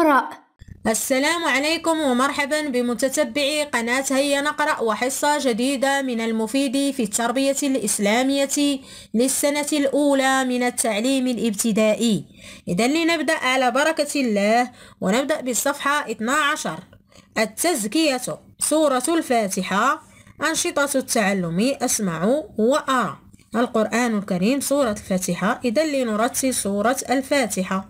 نقرأ السلام عليكم ومرحبا بمتتبعي قناة هيا نقرأ وحصة جديدة من المفيد في التربية الإسلامية للسنة الأولى من التعليم الابتدائي إذا لنبدأ على بركة الله ونبدأ بالصفحة 12 التزكية سورة الفاتحة أنشطة التعلم أسمع وأرى القرآن الكريم سورة الفاتحة إذا لنرتل سورة الفاتحة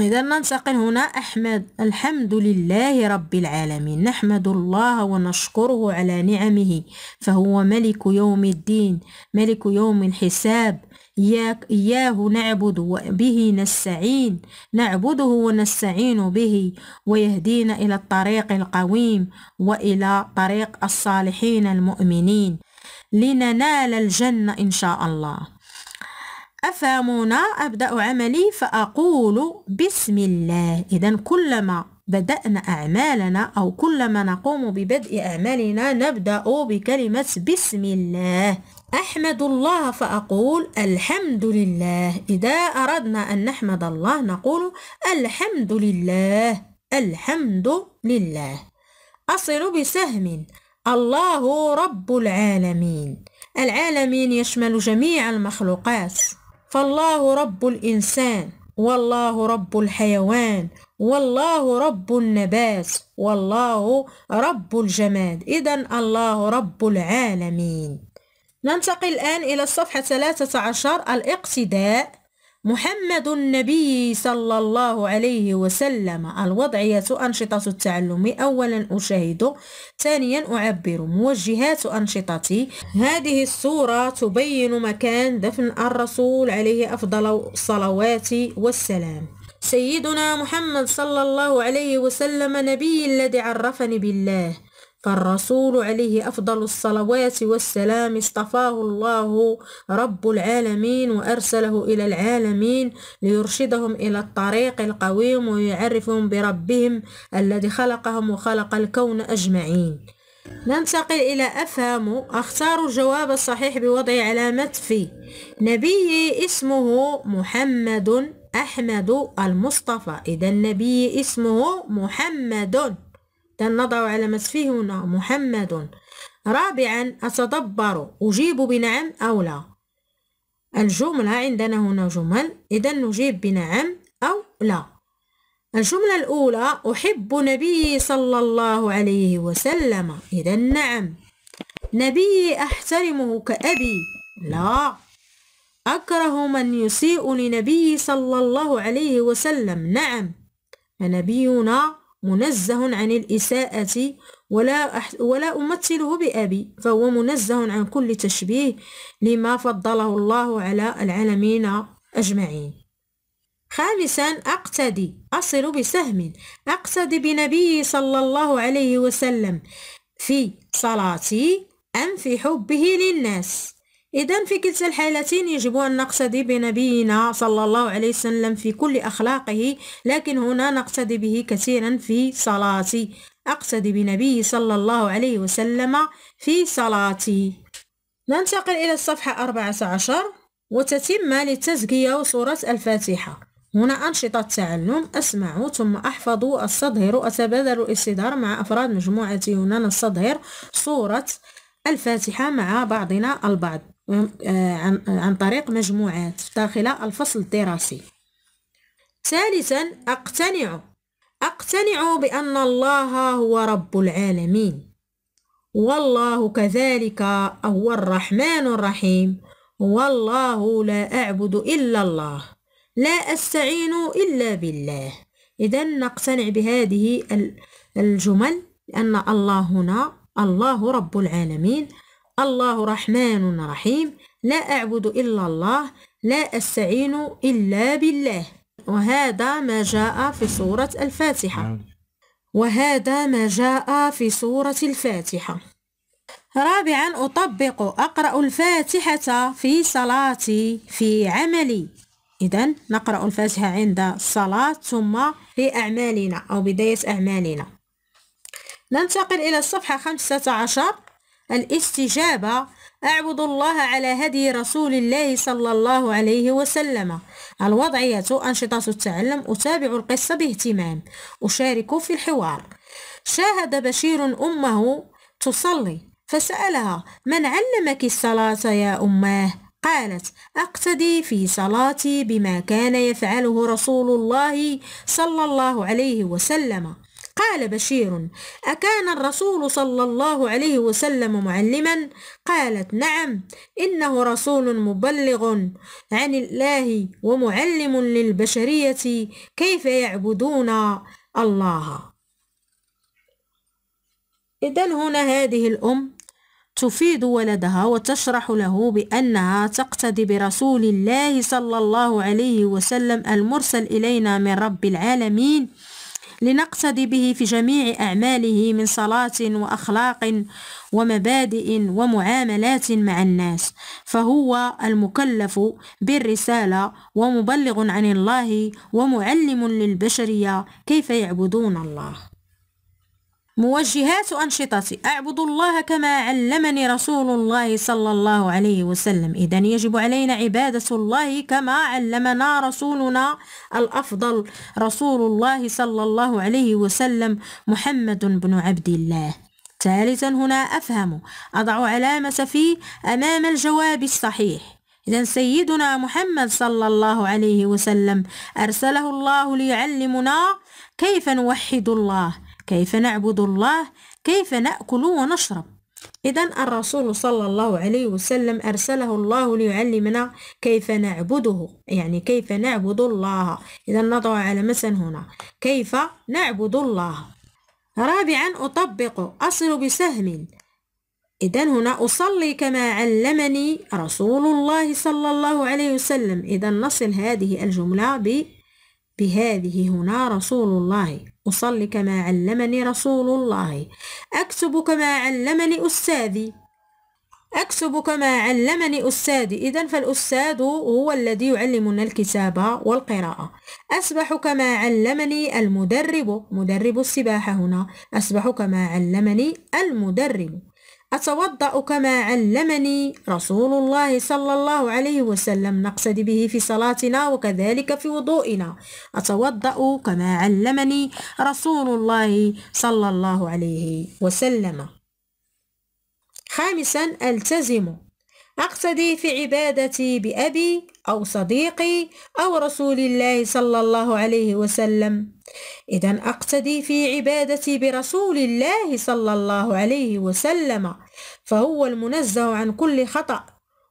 إذا ننتقل هنا أحمد الحمد لله رب العالمين نحمد الله ونشكره على نعمه فهو ملك يوم الدين ملك يوم الحساب إياك إياه نعبد به نستعين نعبده ونستعين به ويهدينا إلى الطريق القويم وإلى طريق الصالحين المؤمنين لننال الجنة إن شاء الله أفهمون أبدأ عملي فأقول بسم الله إذا كلما بدأنا أعمالنا أو كلما نقوم ببدء أعمالنا نبدأ بكلمة بسم الله أحمد الله فأقول الحمد لله إذا أردنا أن نحمد الله نقول الحمد لله الحمد لله أصل بسهم الله رب العالمين العالمين يشمل جميع المخلوقات فالله رب الإنسان والله رب الحيوان والله رب النبات والله رب الجماد إذا الله رب العالمين ننتقل الآن إلى الصفحة 13 الاقتداء محمد النبي صلى الله عليه وسلم الوضعية أنشطة التعلم أولا أشاهد ثانيا أعبر موجهات أنشطتي هذه الصورة تبين مكان دفن الرسول عليه أفضل الصلوات والسلام سيدنا محمد صلى الله عليه وسلم نبي الذي عرفني بالله فالرسول عليه أفضل الصلوات والسلام اصطفاه الله رب العالمين وأرسله إلى العالمين ليرشدهم إلى الطريق القويم ويعرفهم بربهم الذي خلقهم وخلق الكون أجمعين ننتقل إلى أفهم أختار الجواب الصحيح بوضع علامة في نبي اسمه محمد أحمد المصطفى إذا النبي اسمه محمد نضع على هنا محمد رابعا أتدبر أجيب بنعم أو لا الجملة عندنا هنا جمل إذا نجيب بنعم أو لا الجملة الأولى أحب نبي صلى الله عليه وسلم إذا نعم نبي أحترمه كأبي لا أكره من يسيء لنبي صلى الله عليه وسلم نعم فنبينا منزه عن الإساءة ولا ولا أمثله بأبي فهو منزه عن كل تشبيه لما فضله الله على العالمين أجمعين خامسا أقتدي أصل بسهم أقتدي بنبي صلى الله عليه وسلم في صلاتي أم في حبه للناس إذا في كلتا الحالتين يجب أن نقتدي بنبينا صلى الله عليه وسلم في كل أخلاقه لكن هنا نقتدي به كثيرا في صلاتي أقتدي بنبي صلى الله عليه وسلم في صلاتي ننتقل إلى الصفحة 14 وتتم للتزكية وسورة الفاتحة هنا أنشطة تعلم أسمع ثم أحفظ أستظهر أتبادل الاستدار مع أفراد مجموعتي هنا نستظهر سورة الفاتحة مع بعضنا البعض عن طريق مجموعات داخل الفصل الدراسي ثالثا أقتنع أقتنع بأن الله هو رب العالمين والله كذلك هو الرحمن الرحيم والله لا أعبد إلا الله لا أستعين إلا بالله إذا نقتنع بهذه الجمل لأن الله هنا الله رب العالمين الله رحمن رحيم لا أعبد إلا الله لا أستعين إلا بالله وهذا ما جاء في سورة الفاتحة نعم. وهذا ما جاء في سورة الفاتحة رابعا أطبق أقرأ الفاتحة في صلاتي في عملي إذا نقرأ الفاتحة عند الصلاة ثم في أعمالنا أو بداية أعمالنا ننتقل إلى الصفحة 15 الاستجابة أعبد الله على هدي رسول الله صلى الله عليه وسلم الوضعية أنشطة التعلم أتابع القصة باهتمام أشارك في الحوار شاهد بشير أمه تصلي فسألها من علمك الصلاة يا أماه قالت أقتدي في صلاتي بما كان يفعله رسول الله صلى الله عليه وسلم قال بشير أكان الرسول صلى الله عليه وسلم معلما قالت نعم إنه رسول مبلغ عن الله ومعلم للبشرية كيف يعبدون الله إذا هنا هذه الأم تفيد ولدها وتشرح له بأنها تقتدي برسول الله صلى الله عليه وسلم المرسل إلينا من رب العالمين لنقتدي به في جميع أعماله من صلاة وأخلاق ومبادئ ومعاملات مع الناس فهو المكلف بالرسالة ومبلغ عن الله ومعلم للبشرية كيف يعبدون الله موجهات أنشطتي أعبد الله كما علمني رسول الله صلى الله عليه وسلم إذا يجب علينا عبادة الله كما علمنا رسولنا الأفضل رسول الله صلى الله عليه وسلم محمد بن عبد الله ثالثا هنا أفهم أضع علامة في أمام الجواب الصحيح إذا سيدنا محمد صلى الله عليه وسلم أرسله الله ليعلمنا كيف نوحد الله كيف نعبد الله كيف نأكل ونشرب إذا الرسول صلى الله عليه وسلم أرسله الله ليعلمنا كيف نعبده يعني كيف نعبد الله إذا نضع على مثل هنا كيف نعبد الله رابعا أطبق أصل بسهم إذا هنا أصلي كما علمني رسول الله صلى الله عليه وسلم إذا نصل هذه الجملة ب بهذه هنا رسول الله أصلي كما علمني رسول الله أكتب كما علمني أستاذي أكتب كما علمني أستاذي إذا فالأستاذ هو الذي يعلمنا الكتابة والقراءة أسبح كما علمني المدرب مدرب السباحة هنا أسبح كما علمني المدرب أتوضأ كما علمني رسول الله صلى الله عليه وسلم نقصد به في صلاتنا وكذلك في وضوئنا أتوضأ كما علمني رسول الله صلى الله عليه وسلم خامسا ألتزم أقصدي في عبادتي بأبي أو صديقي أو رسول الله صلى الله عليه وسلم إذا أقتدي في عبادتي برسول الله صلى الله عليه وسلم فهو المنزه عن كل خطأ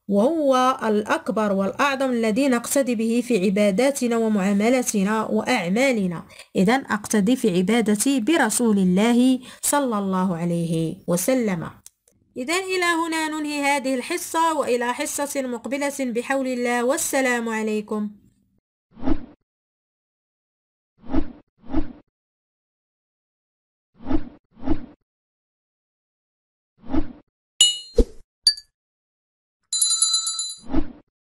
وهو الأكبر والأعظم الذي نقتدي به في عباداتنا ومعاملاتنا وأعمالنا إذا أقتدي في عبادتي برسول الله صلى الله عليه وسلم إذا إلى هنا ننهي هذه الحصة وإلى حصة مقبلة بحول الله والسلام عليكم